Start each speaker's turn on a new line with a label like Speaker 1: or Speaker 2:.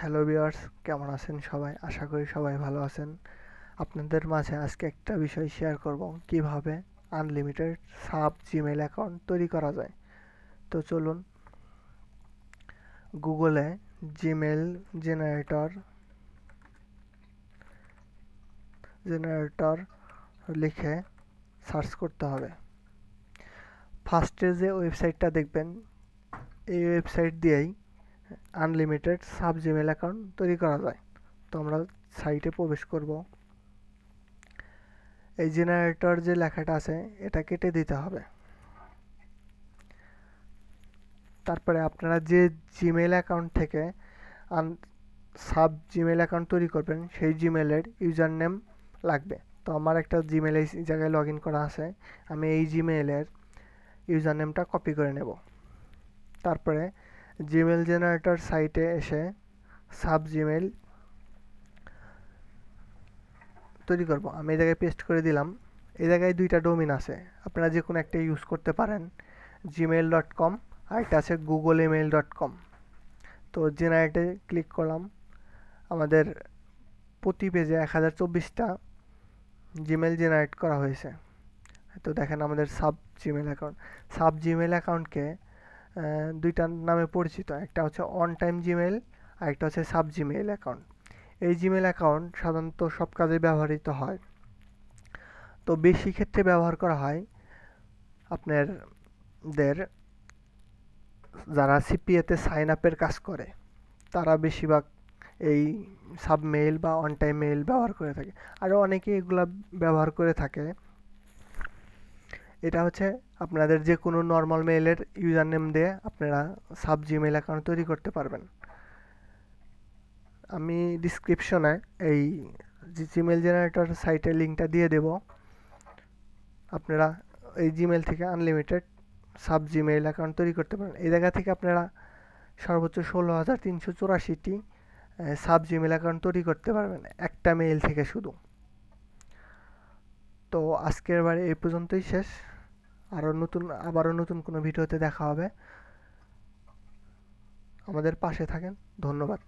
Speaker 1: hello বিয়ার্স কেমন আছেন সবাই আশা করি সবাই ভালো আছেন আপনাদের মাঝে আজকে একটা বিষয় শেয়ার করব কিভাবে আনলিমিটেড সাব জিমেল অ্যাকাউন্ট তৈরি করা যায় তো চলুন গুগলে জিমেল জেনারেটর জেনারেটর লিখে সার্চ করতে হবে ফার্স্টে যে ওয়েবসাইটটা দেখবেন এই ওয়েবসাইট দিয়েই আনলিমিটেড সাব জিমেল অ্যাকাউন্ট তৈরি করা যায় তো আমরা সাইটে প্রবেশ করব এই জেনারেটর যে লেখাটা আছে এটা কেটে দিতে হবে তারপরে আপনারা যে জিমেল অ্যাকাউন্ট থেকে আন সাব জিমেল অ্যাকাউন্ট তৈরি করবেন সেই জিমেলের ইউজার নেম লাগবে তো আমার একটা জিমেল এই জায়গায় লগ করা আছে আমি এই জিমেলের ইউজার নেমটা কপি করে নেব তারপরে জিমেল জেনারেটর সাইটে এসে সাব জিমেল তৈরি করব আমি এই জায়গায় পেস্ট করে দিলাম এই জায়গায় দুইটা ডোমিন আছে আপনারা যে কোনো একটা ইউজ করতে পারেন জিমেল ডট কম আর একটা আছে গুগল ইমেল ডট কম তো জেনারেটে ক্লিক করলাম আমাদের প্রতি পেজে এক হাজার চব্বিশটা জিমেল জেনারেট করা হয়েছে তো দেখেন আমাদের sub Gmail account sub Gmail অ্যাকাউন্টকে দুইটার নামে পরিচিত একটা হচ্ছে অন টাইম জিমেল আর একটা হচ্ছে সাব জিমেল অ্যাকাউন্ট এই জিমেল অ্যাকাউন্ট সাধারণত সব কাজে ব্যবহৃত হয় তো বেশি ক্ষেত্রে ব্যবহার করা হয় আপনার দের যারা সিপিএতে সাইন আপের কাজ করে তারা বেশিরভাগ এই সাবমেইল বা অন টাইম মেইল ব্যবহার করে থাকে আরও অনেকে এগুলা ব্যবহার করে থাকে এটা হচ্ছে আপনাদের যে কোনো নর্মাল মেইলের ইউজার নেম দিয়ে আপনারা সাব জিমেল অ্যাকাউন্ট তৈরি করতে পারবেন আমি ডিসক্রিপশনে এই জিমেল জেনারেটর সাইটের লিঙ্কটা দিয়ে দেব আপনারা এই জিমেল থেকে আনলিমিটেড সাব জিমেইল অ্যাকাউন্ট তৈরি করতে পারেন এই জায়গা থেকে আপনারা সর্বোচ্চ ষোলো হাজার তিনশো চুরাশিটি সাব জিমেল অ্যাকাউন্ট তৈরি করতে পারবেন একটা মেইল থেকে শুধু তো আজকের বারে এই পর্যন্তই শেষ আরও নতুন আবারও নতুন কোনো ভিডিওতে দেখা হবে আমাদের পাশে থাকেন ধন্যবাদ